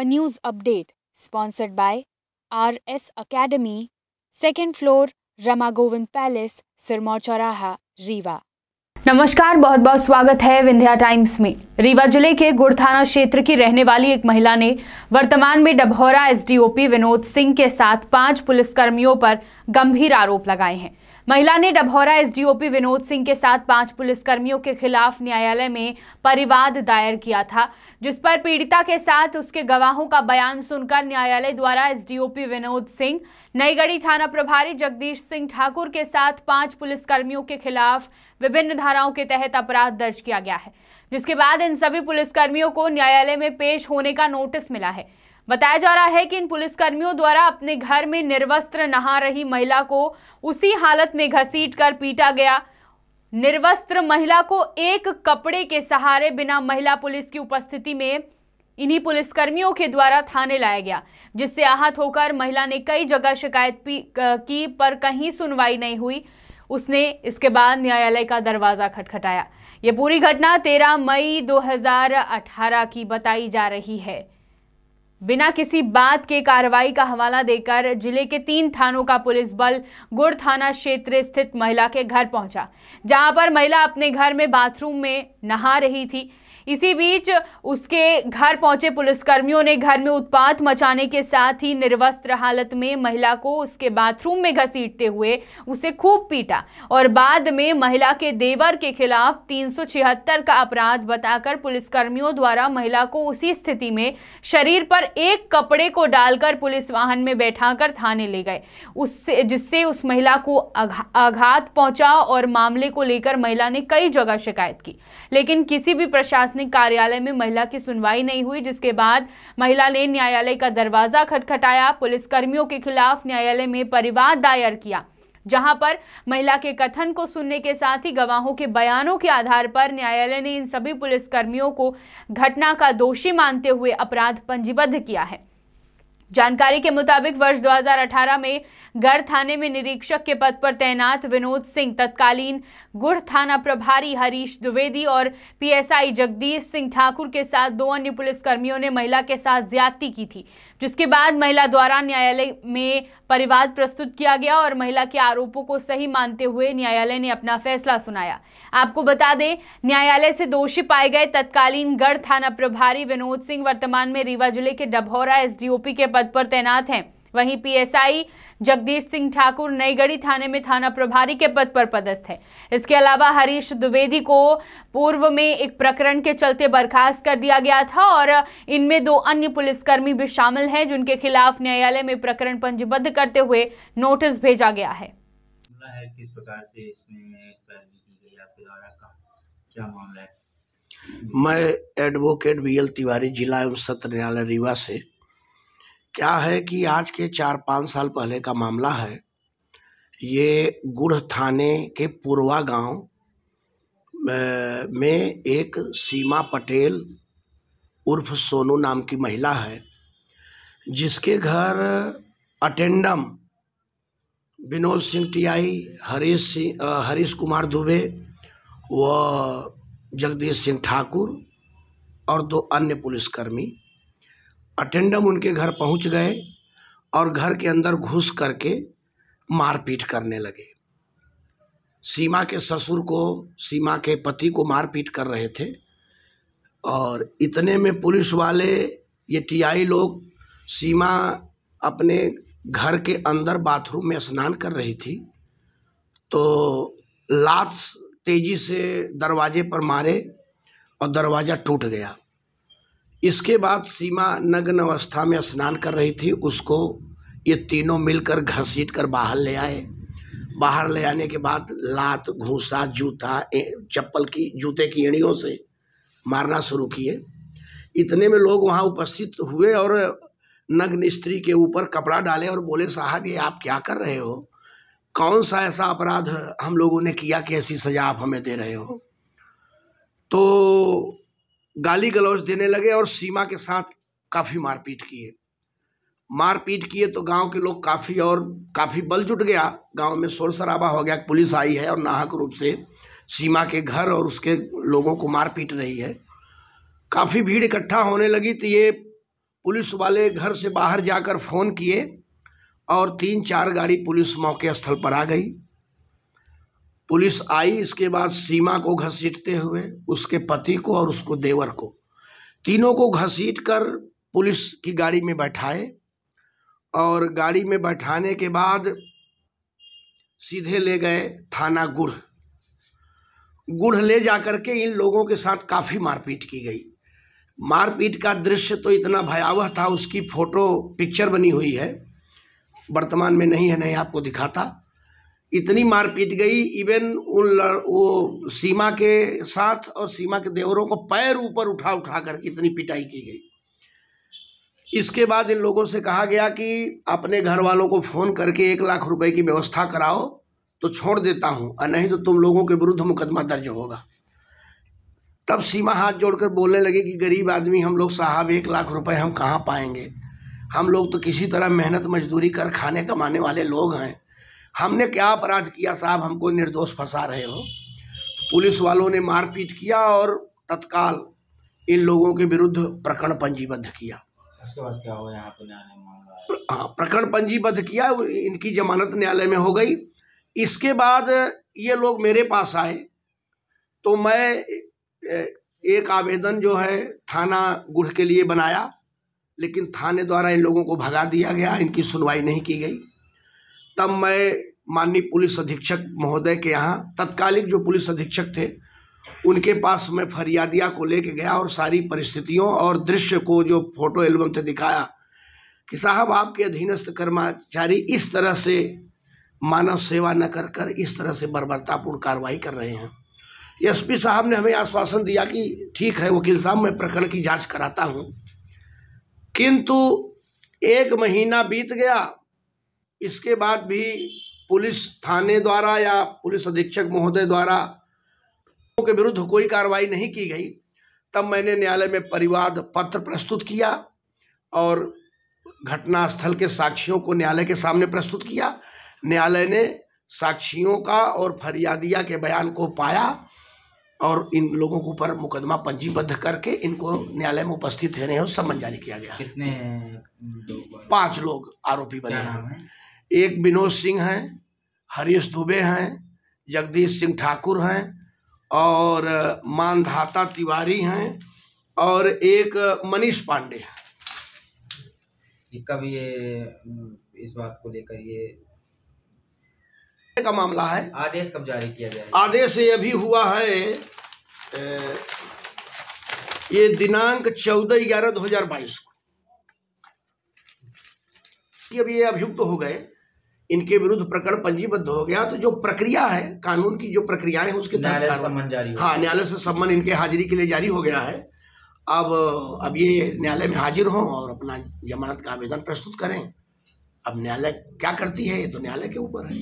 a news update sponsored by RS Academy, second floor, Ramagovind Palace, Sirmaur Chauraha, Riva. नमस्कार बहुत बहुत स्वागत है विंध्या टाइम्स में रीवा जिले के गुड़ थाना क्षेत्र की रहने वाली एक महिला ने वर्तमान में डभौरा एसडीओपी विनोद सिंह के साथ पांच पुलिसकर्मियों पर गंभीर आरोप लगाए हैं महिला ने डभौरा एसडीओपी विनोद सिंह के साथ पांच पुलिसकर्मियों के खिलाफ न्यायालय में परिवाद दायर किया था जिस पर पीड़िता के साथ उसके गवाहों का बयान सुनकर न्यायालय द्वारा एसडीओपी विनोद सिंह नईगढ़ी थाना प्रभारी जगदीश सिंह ठाकुर के साथ पांच पुलिसकर्मियों के खिलाफ विभिन्न धाराओं के तहत अपराध दर्ज किया गया है जिसके बाद इन सभी पुलिसकर्मियों को न्यायालय में पेश होने का नोटिस मिला है बताया जा रहा है कि इन पुलिसकर्मियों द्वारा अपने घर में निर्वस्त्र नहा रही महिला को उसी हालत में घसीट कर पीटा गया निर्वस्त्र महिला को एक कपड़े के सहारे बिना महिला पुलिस की उपस्थिति में इन्हीं पुलिसकर्मियों के द्वारा थाने लाया गया जिससे आहत होकर महिला ने कई जगह शिकायत की पर कहीं सुनवाई नहीं हुई उसने इसके बाद न्यायालय का दरवाज़ा खटखटाया ये पूरी घटना 13 मई 2018 की बताई जा रही है बिना किसी बात के कार्रवाई का हवाला देकर जिले के तीन थानों का पुलिस बल गुड़ थाना क्षेत्र स्थित महिला के घर पहुंचा जहां पर महिला अपने घर में बाथरूम में नहा रही थी इसी बीच उसके घर पहुंचे पुलिसकर्मियों ने घर में उत्पात मचाने के साथ ही निर्वस्त्र हालत में महिला को उसके बाथरूम में घसीटते हुए उसे खूब पीटा और बाद में महिला के देवर के खिलाफ तीन का अपराध बताकर पुलिसकर्मियों द्वारा महिला को उसी स्थिति में शरीर पर एक कपड़े को डालकर पुलिस वाहन में बैठा थाने ले गए उससे जिससे उस महिला को आघात पहुंचा और मामले को लेकर महिला ने कई जगह शिकायत की लेकिन किसी भी प्रशासन प्रशासनिक कार्यालय में महिला की सुनवाई नहीं हुई जिसके बाद महिला ने न्यायालय का दरवाजा खटखटाया पुलिसकर्मियों के खिलाफ न्यायालय में परिवाद दायर किया जहां पर महिला के कथन को सुनने के साथ ही गवाहों के बयानों के आधार पर न्यायालय ने इन सभी पुलिसकर्मियों को घटना का दोषी मानते हुए अपराध पंजीबद्ध किया है जानकारी के मुताबिक वर्ष 2018 में गढ़ थाने में निरीक्षक के पद पर तैनात विनोद सिंह तत्कालीन गुढ़ थाना प्रभारी हरीश द्विवेदी और पीएसआई जगदीश सिंह ठाकुर के साथ दो अन्य पुलिसकर्मियों ने महिला के साथ ज्यादती की थी जिसके बाद महिला द्वारा न्यायालय में परिवाद प्रस्तुत किया गया और महिला के आरोपों को सही मानते हुए न्यायालय ने अपना फैसला सुनाया आपको बता दें न्यायालय से दोषी पाए गए तत्कालीन गढ़ थाना प्रभारी विनोद सिंह वर्तमान में रीवा जिले के डभौरा एसडीओपी के पद पद पर तैनात हैं वहीं पीएसआई जगदीश सिंह ठाकुर नईगढ़ी थाने में थाना प्रभारी के पद पर पदस्थ है इसके अलावा हरीश द्विवेदी को पूर्व में एक प्रकरण के चलते बर्खास्त कर दिया गया था और इनमें दो अन्य पुलिसकर्मी भी शामिल हैं जिनके खिलाफ न्यायालय में प्रकरण पंजीबद्ध करते हुए नोटिस भेजा गया है मैं एडवोकेट वी तिवारी जिला एवं सत्र न्यायालय रीवा से क्या है कि आज के चार पाँच साल पहले का मामला है ये गुढ़ थाने के पूर्वा गांव में एक सीमा पटेल उर्फ सोनू नाम की महिला है जिसके घर अटेंडम विनोद सिंह टियाई हरीश सिंह हरीश कुमार दुबे व जगदीश सिंह ठाकुर और दो अन्य पुलिसकर्मी अटेंडम उनके घर पहुंच गए और घर के अंदर घुस करके मारपीट करने लगे सीमा के ससुर को सीमा के पति को मारपीट कर रहे थे और इतने में पुलिस वाले ये टीआई लोग सीमा अपने घर के अंदर बाथरूम में स्नान कर रही थी तो लात तेजी से दरवाजे पर मारे और दरवाज़ा टूट गया इसके बाद सीमा नग्न अवस्था में स्नान कर रही थी उसको ये तीनों मिलकर घसीट कर बाहर ले आए बाहर ले आने के बाद लात घूसा जूता चप्पल की जूते की एड़ियों से मारना शुरू किए इतने में लोग वहाँ उपस्थित हुए और नग्न स्त्री के ऊपर कपड़ा डाले और बोले साहब ये आप क्या कर रहे हो कौन सा ऐसा अपराध हम लोगों ने किया कि ऐसी सजा आप हमें दे रहे हो तो गाली गलौज देने लगे और सीमा के साथ काफ़ी मारपीट किए मारपीट किए तो गांव के लोग काफ़ी और काफ़ी बल जुट गया गांव में शोर शराबा हो गया पुलिस आई है और नाहक रूप से सीमा के घर और उसके लोगों को मारपीट रही है काफ़ी भीड़ इकट्ठा होने लगी तो ये पुलिस वाले घर से बाहर जाकर फ़ोन किए और तीन चार गाड़ी पुलिस मौके स्थल पर आ गई पुलिस आई इसके बाद सीमा को घसीटते हुए उसके पति को और उसको देवर को तीनों को घसीट कर पुलिस की गाड़ी में बैठाए और गाड़ी में बैठाने के बाद सीधे ले गए थाना गुढ़ गुढ़ ले जा कर के इन लोगों के साथ काफ़ी मारपीट की गई मारपीट का दृश्य तो इतना भयावह था उसकी फ़ोटो पिक्चर बनी हुई है वर्तमान में नहीं है नहीं आपको दिखाता इतनी मार पीट गई इवन उन वो सीमा के साथ और सीमा के देवरों को पैर ऊपर उठा उठा करके इतनी पिटाई की गई इसके बाद इन लोगों से कहा गया कि अपने घर वालों को फ़ोन करके एक लाख रुपए की व्यवस्था कराओ तो छोड़ देता हूँ और नहीं तो तुम लोगों के विरुद्ध मुकदमा दर्ज होगा तब सीमा हाथ जोड़कर बोलने लगे कि गरीब आदमी हम लोग साहब एक लाख रुपए हम कहाँ पाएंगे हम लोग तो किसी तरह मेहनत मजदूरी कर खाने कमाने वाले लोग हैं हमने क्या अपराध किया साहब हमको निर्दोष फंसा रहे हो तो पुलिस वालों ने मारपीट किया और तत्काल इन लोगों के विरुद्ध प्रकरण पंजीबद्ध किया हाँ प्रकरण पंजीबद्ध किया इनकी जमानत न्यायालय में हो गई इसके बाद ये लोग मेरे पास आए तो मैं एक आवेदन जो है थाना गुढ़ के लिए बनाया लेकिन थाने द्वारा इन लोगों को भगा दिया गया इनकी सुनवाई नहीं की गई तब मैं माननीय पुलिस अधीक्षक महोदय के यहाँ तत्कालिक जो पुलिस अधीक्षक थे उनके पास मैं फरियादिया को लेके गया और सारी परिस्थितियों और दृश्य को जो फोटो एल्बम थे दिखाया कि साहब आपके अधीनस्थ कर्मचारी इस तरह से मानव सेवा न कर कर इस तरह से बर्बरतापूर्ण कार्रवाई कर रहे हैं एसपी साहब ने हमें आश्वासन दिया कि ठीक है वकील साहब मैं प्रकरण की जांच कराता हूँ किंतु एक महीना बीत गया इसके बाद भी पुलिस थाने द्वारा या पुलिस अधीक्षक महोदय द्वारा के विरुद्ध कोई कार्रवाई नहीं की गई तब मैंने न्यायालय में परिवाद पत्र प्रस्तुत किया और घटनास्थल के साक्षियों को न्यायालय के सामने प्रस्तुत किया न्यायालय ने साक्षियों का और फरियादिया के बयान को पाया और इन लोगों के ऊपर मुकदमा पंजीबद्ध करके इनको न्यायालय में उपस्थित रहने और सम्मन जारी किया गया कितने पांच लोग आरोपी बने हैं एक विनोद सिंह हैं हरीश दुबे हैं जगदीश सिंह ठाकुर हैं और मानधाता तिवारी हैं और एक मनीष पांडे हैं कब ये इस बात को लेकर ये का मामला है आदेश कब जारी किया गया आदेश ये अभी हुआ है ये दिनांक चौदह ग्यारह दो हजार बाईस को अभी ये अभियुक्त तो हो गए इनके विरुद्ध प्रकरण पंजीबद्ध हो गया तो जो प्रक्रिया है कानून की जो प्रक्रिया हैं उसके तहत हाँ न्यायालय से संबंध इनके हाजिरी के लिए जारी हो गया है अब अब ये न्यायालय में हाजिर हों और अपना जमानत का आवेदन प्रस्तुत करें अब न्यायालय क्या करती है ये तो न्यायालय के ऊपर है